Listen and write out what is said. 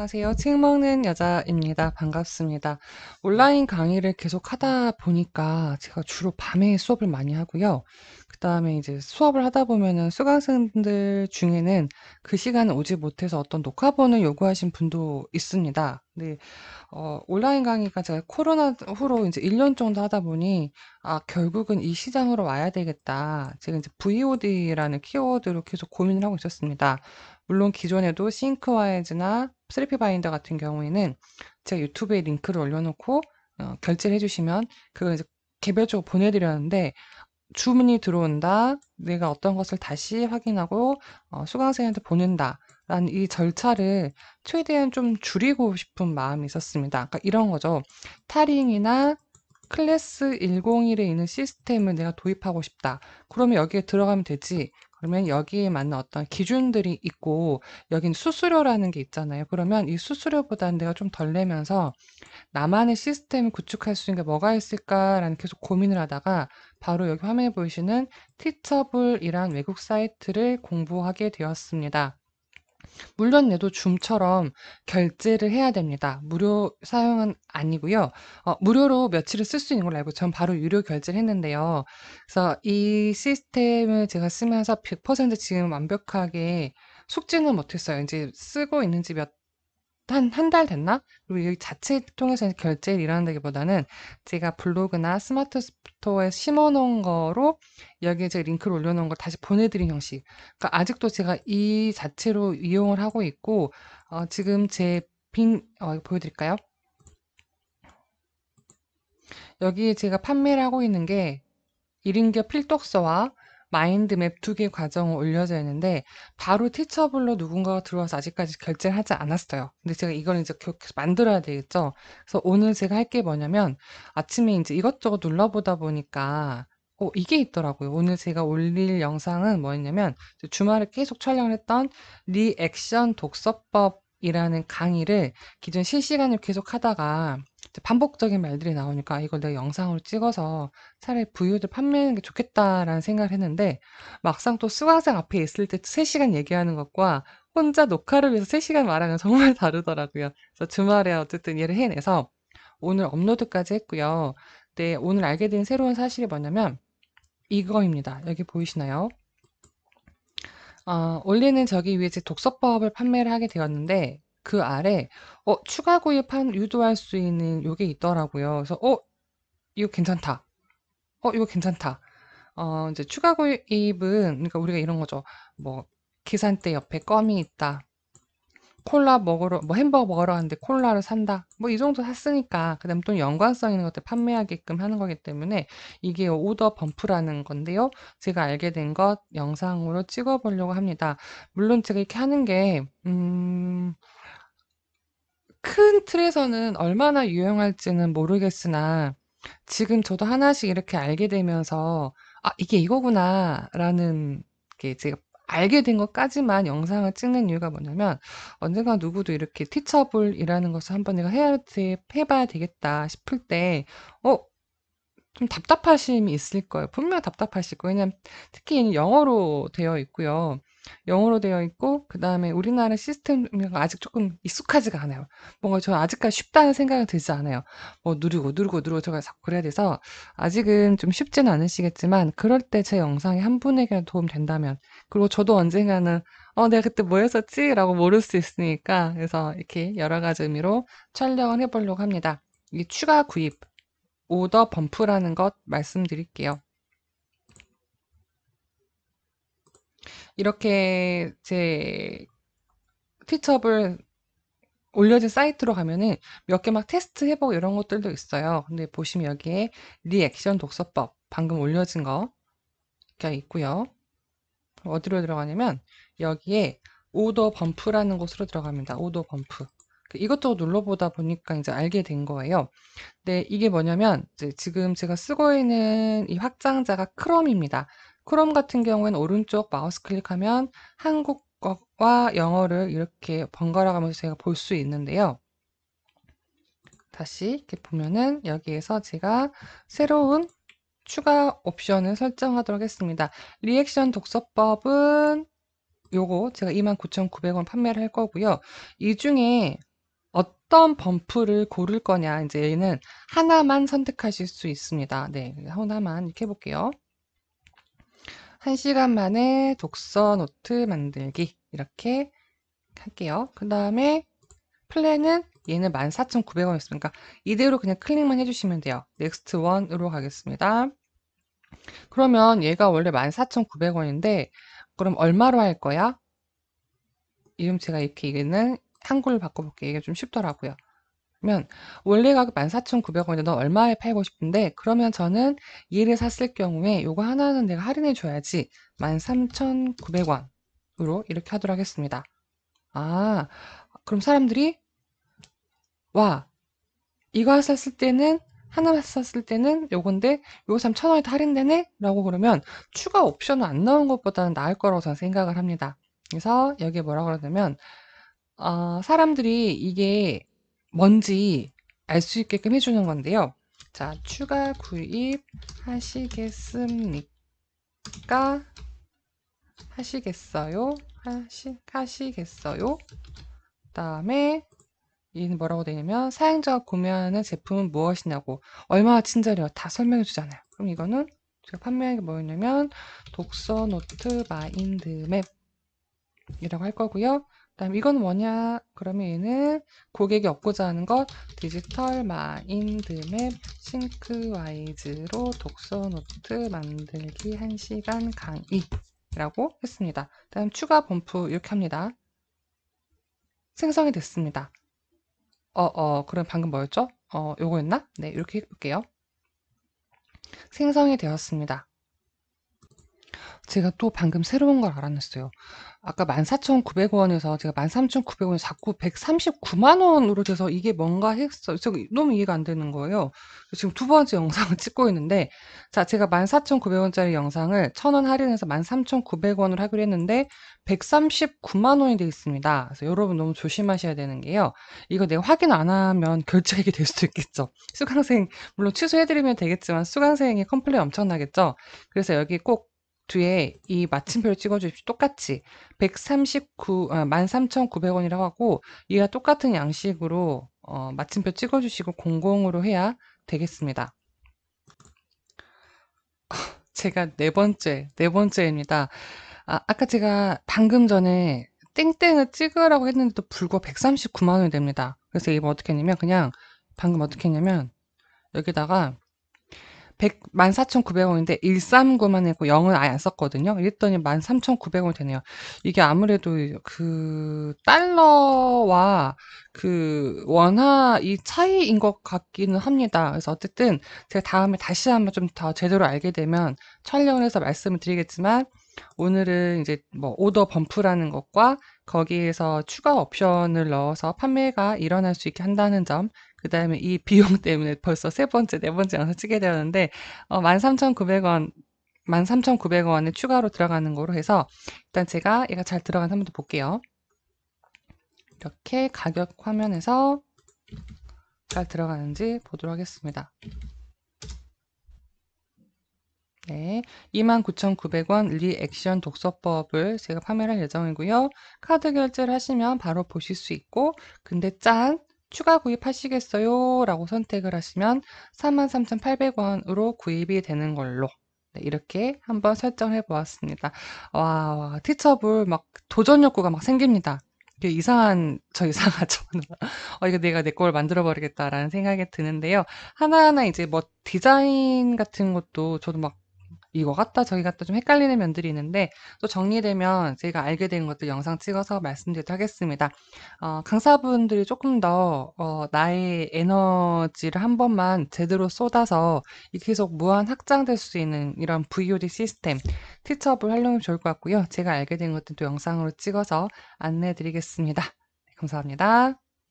안녕하세요. 책 먹는 여자입니다. 반갑습니다. 온라인 강의를 계속 하다 보니까 제가 주로 밤에 수업을 많이 하고요. 그다음에 이제 수업을 하다 보면은 수강생들 중에는 그 시간에 오지 못해서 어떤 녹화본을 요구하신 분도 있습니다. 근데 어 온라인 강의가 제가 코로나 후로 이제 1년 정도 하다 보니 아 결국은 이 시장으로 와야 되겠다. 제가 이제 VOD라는 키워드로 계속 고민을 하고 있었습니다. 물론 기존에도 싱크와이즈나 3P 바인더 같은 경우에는 제가 유튜브에 링크를 올려놓고 어, 결제를 해주시면 그걸 이제 개별적으로 보내드렸는데 주문이 들어온다, 내가 어떤 것을 다시 확인하고 어, 수강생한테 보낸다 라는 이 절차를 최대한 좀 줄이고 싶은 마음이 있었습니다. 그러니까 이런 거죠. 타링이나 클래스 101에 있는 시스템을 내가 도입하고 싶다. 그러면 여기에 들어가면 되지. 그러면 여기에 맞는 어떤 기준들이 있고 여긴 수수료라는 게 있잖아요. 그러면 이 수수료보다는 내가 좀 덜 내면서 나만의 시스템을 구축할 수 있는 게 뭐가 있을까라는 계속 고민을 하다가 바로 여기 화면에 보이시는 티처블이란 외국 사이트를 공부하게 되었습니다. 물론에도 줌처럼 결제를 해야 됩니다. 무료 사용은 아니고요. 어 무료로 며칠을 쓸 수 있는 걸로 알고 전 바로 유료 결제를 했는데요. 그래서 이 시스템을 제가 쓰면서 100% 지금 완벽하게 숙지는 못했어요. 이제 쓰고 있는지 몇 한한달 됐나? 그리고 여기 자체 통해서 결제를 일하는다기보다는 제가 블로그나 스마트 스토어에 심어놓은 거로 여기에 제가 링크를 올려놓은 걸 다시 보내드린 형식. 그러니까 아직도 제가 이 자체로 이용을 하고 있고 어, 지금 제빙 어, 보여드릴까요? 여기에 제가 판매를 하고 있는 게 1인기업 필독서와 마인드맵 2개 과정을 올려져 있는데 바로 티처블로 누군가가 들어와서 아직까지 결제를 하지 않았어요. 근데 제가 이걸 이제 교- 만들어야 되겠죠. 그래서 오늘 제가 할 게 뭐냐면 아침에 이제 이것저것 눌러보다 보니까 어 이게 있더라고요. 오늘 제가 올릴 영상은 뭐였냐면 주말에 계속 촬영을 했던 리액션 독서법이라는 강의를 기존 실시간을 계속하다가 반복적인 말들이 나오니까 이걸 내가 영상으로 찍어서 차라리 부유 d 판매하는 게 좋겠다.'라는 생각을 했는데 막상 또 수강생 앞에 있을 때3 시간 얘기하는 것과 혼자 녹화를 위해서 3 시간 말하는 건 정말 다르더라고요. 그래서 주말에 어쨌든 얘를 해내서 오늘 업로드까지 했고요. 네 오늘 알게 된 새로운 사실이 뭐냐면 이거입니다. 여기 보이시나요? 어 원래는 저기 위에 제 독서법을 판매를 하게 되었는데 그 아래 어 추가 구입한 유도할 수 있는 요게 있더라고요. 그래서 '어 이거 괜찮다. 어 이거 괜찮다.' 어 인제 추가 구입은 그러니까 우리가 이런 거죠. 뭐 계산대 옆에 껌이 있다. 콜라 먹으러 뭐 햄버거 먹으러 갔는데 콜라를 산다. 뭐 이 정도 샀으니까 그다음에 또 연관성 있는 것들 판매하게끔 하는 거기 때문에 이게 오더 범프라는 건데요. 제가 알게 된 것 영상으로 찍어 보려고 합니다. 물론 제가 이렇게 하는 게음 큰 틀에서는 얼마나 유용할지는 모르겠으나 지금 저도 하나씩 이렇게 알게 되면서 '아 이게 이거구나.'라는 게 제가 알게 된 것까지만 영상을 찍는 이유가 뭐냐면 언젠가 누구도 이렇게 티처블이라는 것을 '한번 내가 해야 돼해 봐야 되겠다.' 싶을 때 어 좀 답답하심이 있을 거예요. 분명 답답하실 거예요. 왜냐면 특히 영어로 되어 있고요. 영어로 되어 있고 그다음에 우리나라 시스템이 아직 조금 익숙하지가 않아요. 뭔가 저 아직까지 쉽다는 생각이 들지 않아요. 뭐 누르고 누르고 누르고 저걸 자꾸 그래야 돼서 아직은 좀 쉽지는 않으시겠지만 그럴 때 제 영상이 한 분에게라도 도움 된다면 그리고 저도 언젠가는 '어 내가 그때 뭐 했었지?'라고 모를 수 있으니까 그래서 이렇게 여러 가지 의미로 촬영을 해 보려고 합니다. 이 추가 구입, 오더 범프라는 것 말씀드릴게요. 이렇게 제 티첩을 올려진 사이트로 가면은 몇 개 막 테스트 해보고 이런 것들도 있어요. 근데 보시면 여기에 리액션 독서법 방금 올려진 거가 있고요. 어디로 들어가냐면 여기에 오더 범프라는 곳으로 들어갑니다. 오더 범프. 그 이것도 눌러보다 보니까 이제 알게 된 거예요. 근데 이게 뭐냐면 지금 제가 쓰고 있는 이 확장자가 크롬입니다. 크롬 같은 경우에는 오른쪽 마우스 클릭하면 한국어와 영어를 이렇게 번갈아 가면서 제가 볼 수 있는데요. 다시 이렇게 보면은 여기에서 제가 새로운 추가 옵션을 설정하도록 했습니다 리액션 독서법은 요거 제가 29,900원 판매를 할 거고요. 이 중에 어떤 범프를 고를 거냐 이제 얘는 하나만 선택하실 수 있습니다. 네, 하나만 이렇게 해볼게요. 1시간 만에 독서 노트 만들기 이렇게 할게요. 그 다음에 플랜은 얘는 14,900원이었으니까 그러니까 이대로 그냥 클릭만 해주시면 돼요. 넥스트 원으로 가겠습니다. 그러면 얘가 원래 14,900원인데 그럼 얼마로 할 거야? 이름 제가 이렇게 얘기는 한글로 바꿔볼게요. 이게 좀 쉽더라고요. 그러면 원래 가격 14,900원인데 너 얼마에 팔고 싶은데?" 그러면 저는 얘를 샀을 경우에 "요거 하나는 내가 할인해 줘야지." 13,900원 으로 이렇게 하도록 하겠습니다. 아 그럼 사람들이 '와 이거 샀을 때는 하나 샀을 때는 요건데 요거 3 0 0 0 원이 더 할인되네.'라고 그러면 추가 옵션은 안 나온 것보다는 나을 거라고 저는 생각을 합니다. 그래서 여기에 뭐라 그러냐면 어 사람들이 이게 뭔지 알 수 있게끔 해주는 건데요. 자, 추가 구입하시겠습니까? 하시겠어요? 하시, 하시겠어요? 그 다음에 이는 뭐라고 되냐면 사용자가 구매하는 제품은 무엇이냐고 얼마나 친절해요 다 설명해 주잖아요 그럼 이거는 제가 판매한 게 뭐였냐면 독서 노트 마인드맵 이라고 할 거고요 다음 이건 뭐냐? 그러면 얘는 고객이 얻고자 하는 것 디지털 마인드맵 싱크와이즈로 독서 노트 만들기 1시간 강의라고 했습니다. 다음 추가 범프 이렇게 합니다. 생성이 됐습니다. 어, 어, 그럼 방금 뭐였죠? 어, 요거였나? 네, 이렇게 해볼게요. 생성이 되었습니다. 제가 또 방금 새로운 걸 알아냈어요. 아까 14,900원에서 제가 13,900원에 자꾸 139만 원으로 돼서 이게 뭔가 했어요. 너무 이해가 안 되는 거예요. 지금 두 번째 영상을 찍고 있는데 자, 제가 14,900원짜리 영상을 1,000원 할인해서 13,900원을 하기로 했는데 139만 원이 돼 있습니다. 그래서 여러분 너무 조심하셔야 되는 게요. 이거 내가 확인 안 하면 결제액이 될 수도 있겠죠. 수강생 물론 취소해 드리면 되겠지만 수강생이 컴플레인 엄청나겠죠. 그래서 여기 꼭 뒤에 이 마침표를 찍어주십시오. 똑같이 139, 아, 13,900원이라고 하고 이와 똑같은 양식으로 어, 마침표 찍어주시고 00으로 해야 되겠습니다. 제가 네 번째, 네 번째입니다. 아, 아까 제가 방금 전에 땡땡을 찍으라고 했는데도 불과 139만 원이 됩니다. 그래서 이거 어떻게 했냐면 그냥 방금 어떻게 했냐면 여기다가 1 0 4 9 0 0원인데 139만 했고 0은 아예 안 썼거든요. 이랬더니 13,900원 되네요. 이게 아무래도 그 달러와 그 원화 이 차이인 것 같기는 합니다. 그래서 어쨌든 제가 다음에 다시 한번 좀 더 제대로 알게 되면 촬영을 해서 말씀을 드리겠지만 오늘은 이제 뭐 오더 범프라는 것과 거기에서 추가 옵션을 넣어서 판매가 일어날 수 있게 한다는 점그 다음에 이 비용 때문에 벌써 세 번째, 네 번째 영상 찍게 되었는데, 어, 13,900원, 13,900원에 추가로 들어가는 거로 해서, 일단 제가 얘가 잘 들어간 한번 더 볼게요. 이렇게 가격 화면에서 잘 들어가는지 보도록 하겠습니다. 네, 29,900원 리액션 독서법을 제가 판매할 예정이고요. 카드 결제를 하시면 바로 보실 수 있고 근데 짠! 추가 구입하시겠어요? 라고 선택을 하시면 4 3 8 0 0원으로 구입이 되는 걸로 네, 이렇게 한번 설정해 보았습니다. 와, 와, 티처블 막 도전 욕구가 막 생깁니다. 이 이상한, 저 이상하죠. 어, 이거 내가 내 걸 만들어 버리겠다라는 생각이 드는데요. 하나하나 이제 뭐 디자인 같은 것도 저도 막 이거 같다 저기 같다 좀 헷갈리는 면들이 있는데 또 정리되면 제가 알게 된것도 영상 찍어서 말씀드리도록 하겠습니다. 어, 강사분들이 조금 더 어, 나의 에너지를 한 번만 제대로 쏟아서 계속 무한 확장될 수 있는 이런 VOD 시스템 티처을 활용이 좋을 것 같고요. 제가 알게 된 것들도 영상으로 찍어서 안내해 드리겠습니다. 네, 감사합니다.